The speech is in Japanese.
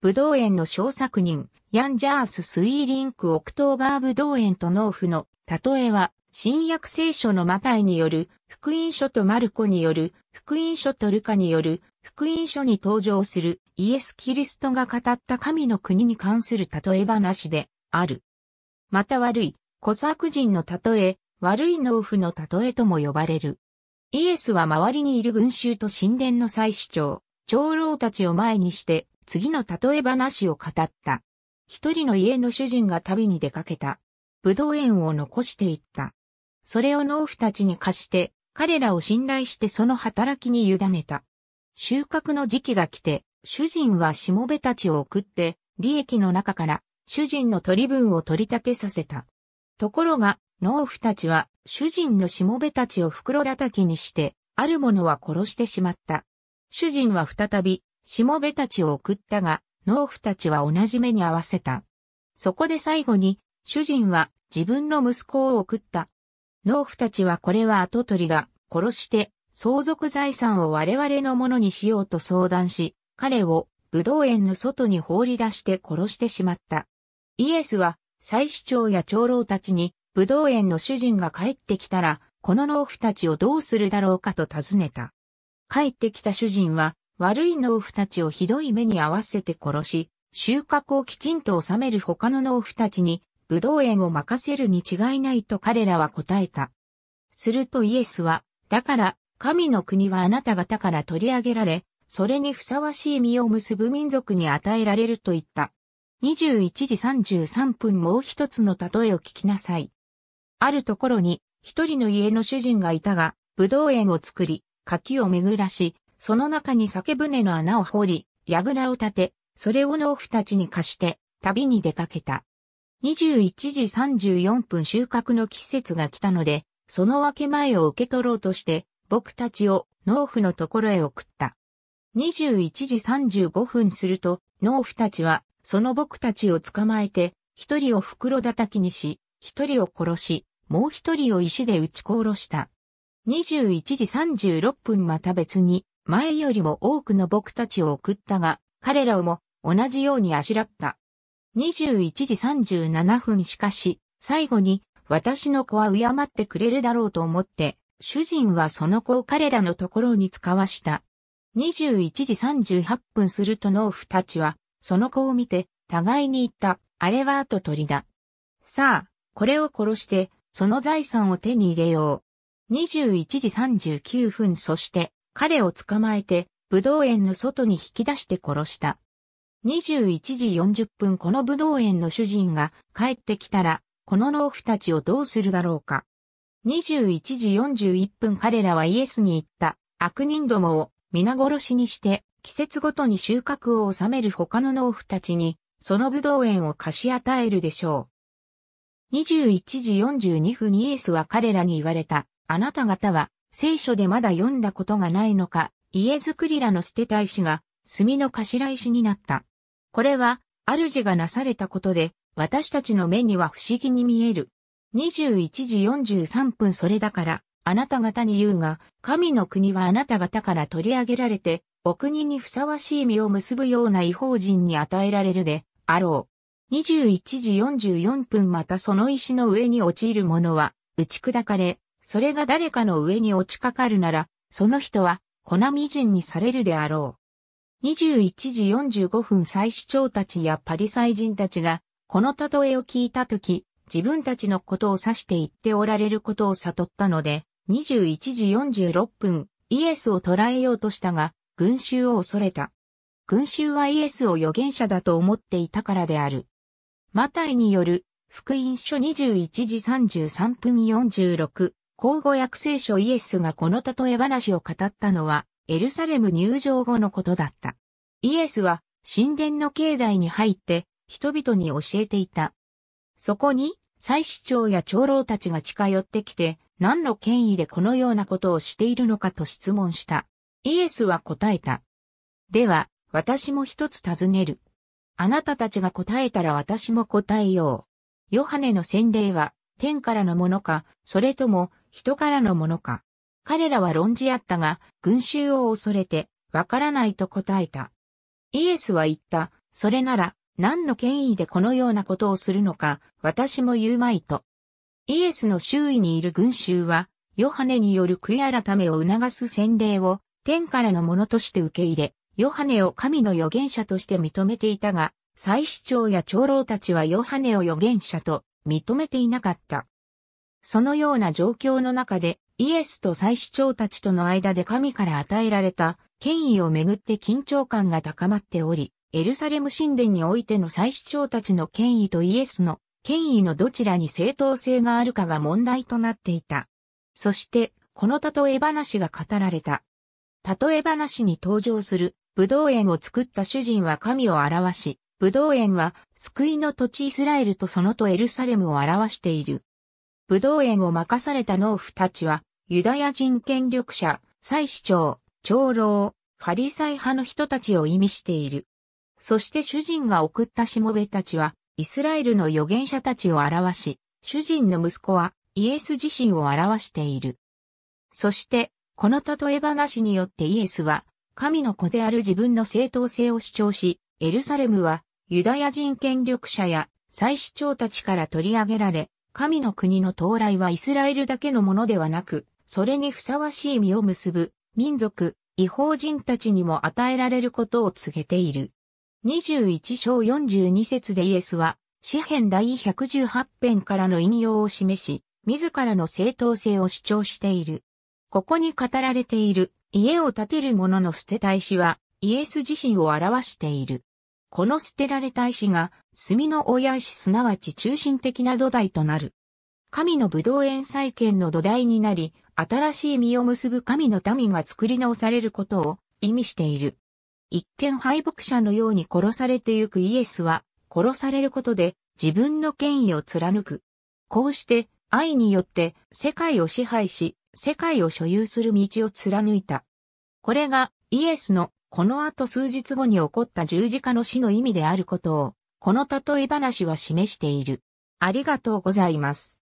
武道園の小作人、ヤンジャース・スイーリンク・オクトーバー武道園と農夫の例えは、新約聖書のマタイによる、福音書とマルコによる、福音書とルカによる、福音書に登場するイエス・キリストが語った神の国に関する例え話である。また悪い、小作人の例え、悪い農夫の例えとも呼ばれる。イエスは周りにいる群衆と神殿の祭司長、長老たちを前にして次の例え話を語った。一人の家の主人が旅に出かけた。ぶどう園を残していった。それを農夫たちに貸して、彼らを信頼してその働きに委ねた。収穫の時期が来て、主人はしもべたちを送って、利益の中から主人の取り分を取り立てさせた。ところが、農夫たちは主人のしもべたちを袋叩きにして、ある者は殺してしまった。主人は再びしもべたちを送ったが、農夫たちは同じ目に合わせた。そこで最後に、主人は自分の息子を送った。農夫たちはこれは跡取りが殺して相続財産を我々のものにしようと相談し、彼を武道園の外に放り出して殺してしまった。イエスは祭司長や長老たちに武道園の主人が帰ってきたら、この農夫たちをどうするだろうかと尋ねた。帰ってきた主人は悪い農夫たちをひどい目に合わせて殺し、収穫をきちんと収める他の農夫たちに、武道園を任せるに違いないと彼らは答えた。するとイエスは、だから、神の国はあなた方から取り上げられ、それにふさわしい実を結ぶ民族に与えられると言った。21時33分もう一つの例えを聞きなさい。あるところに、一人の家の主人がいたが、武道園を作り、柿を巡らし、その中に酒船の穴を掘り、櫓を立て、それを農夫たちに貸して、旅に出かけた。21時34分収穫の季節が来たので、その分け前を受け取ろうとして、僕たちを農夫のところへ送った。21時35分すると、農夫たちは、その僕たちを捕まえて、一人を袋叩きにし、一人を殺し、もう一人を石で撃ち殺した。21時36分また別に、前よりも多くの僕たちを送ったが、彼らをも同じようにあしらった。21時37分しかし、最後に私の子は敬ってくれるだろうと思って、主人はその子を彼らのところに使わした。21時38分すると農夫たちは、その子を見て、互いに言った、あれは後鳥だ。さあ、これを殺して、その財産を手に入れよう。21時39分そして、彼を捕まえて、武道園の外に引き出して殺した。21時40分この武道園の主人が帰ってきたら、この老婦たちをどうするだろうか。21時41分彼らはイエスに言った、悪人どもを皆殺しにして、季節ごとに収穫を収める他の農夫たちに、その武道園を貸し与えるでしょう。21時42分にイエスは彼らに言われた、あなた方は聖書でまだ読んだことがないのか、家作りらの捨てた石が、墨の頭石になった。これは、主がなされたことで、私たちの目には不思議に見える。21時43分それだから、あなた方に言うが、神の国はあなた方から取り上げられて、お国にふさわしい実を結ぶような違法人に与えられるで、あろう。21時44分またその石の上に落ちる者は、打ち砕かれ、それが誰かの上に落ちかかるなら、その人は、粉みじんにされるであろう。21時45分祭司長たちやパリサイ人たちが、この例えを聞いたとき、自分たちのことを指して言っておられることを悟ったので、21時46分、イエスを捕らえようとしたが、群衆を恐れた。群衆はイエスを預言者だと思っていたからである。マタイによる、福音書21時33分46、口語訳聖書イエスがこの例え話を語ったのは、エルサレム入場後のことだった。イエスは神殿の境内に入って人々に教えていた。そこに祭司長や長老たちが近寄ってきて何の権威でこのようなことをしているのかと質問した。イエスは答えた。では、私も一つ尋ねる。あなたたちが答えたら私も答えよう。ヨハネの洗礼は天からのものか、それとも人からのものか。彼らは論じ合ったが、群衆を恐れて、わからないと答えた。イエスは言った、それなら、何の権威でこのようなことをするのか、私も言うまいと。イエスの周囲にいる群衆は、ヨハネによる悔い改めを促す洗礼を、天からのものとして受け入れ、ヨハネを神の預言者として認めていたが、祭司長や長老たちはヨハネを預言者と認めていなかった。そのような状況の中で、イエスと祭司長たちとの間で神から与えられた権威をめぐって緊張感が高まっており、エルサレム神殿においての祭司長たちの権威とイエスの権威のどちらに正当性があるかが問題となっていた。そして、この例え話が語られた。例え話に登場する、武道園を作った主人は神を表し、武道園は救いの土地イスラエルとそのとエルサレムを表している。武道園を任された農夫たちは、ユダヤ人権力者、祭司長、長老、ファリサイ派の人たちを意味している。そして主人が送ったしもべたちは、イスラエルの預言者たちを表し、主人の息子はイエス自身を表している。そして、この例え話によってイエスは、神の子である自分の正当性を主張し、エルサレムは、ユダヤ人権力者や祭司長たちから取り上げられ、神の国の到来はイスラエルだけのものではなく、それにふさわしい実を結ぶ、民族、違法人たちにも与えられることを告げている。21章42節でイエスは、詩編第118編からの引用を示し、自らの正当性を主張している。ここに語られている、家を建てる者の捨てた石は、イエス自身を表している。この捨てられた石が、炭の親石すなわち中心的な土台となる。神の武道園再建の土台になり、新しい実を結ぶ神の民が作り直されることを意味している。一見敗北者のように殺されてゆくイエスは、殺されることで自分の権威を貫く。こうして愛によって世界を支配し、世界を所有する道を貫いた。これがイエスのこの後数日後に起こった十字架の死の意味であることを、この例え話は示している。ありがとうございます。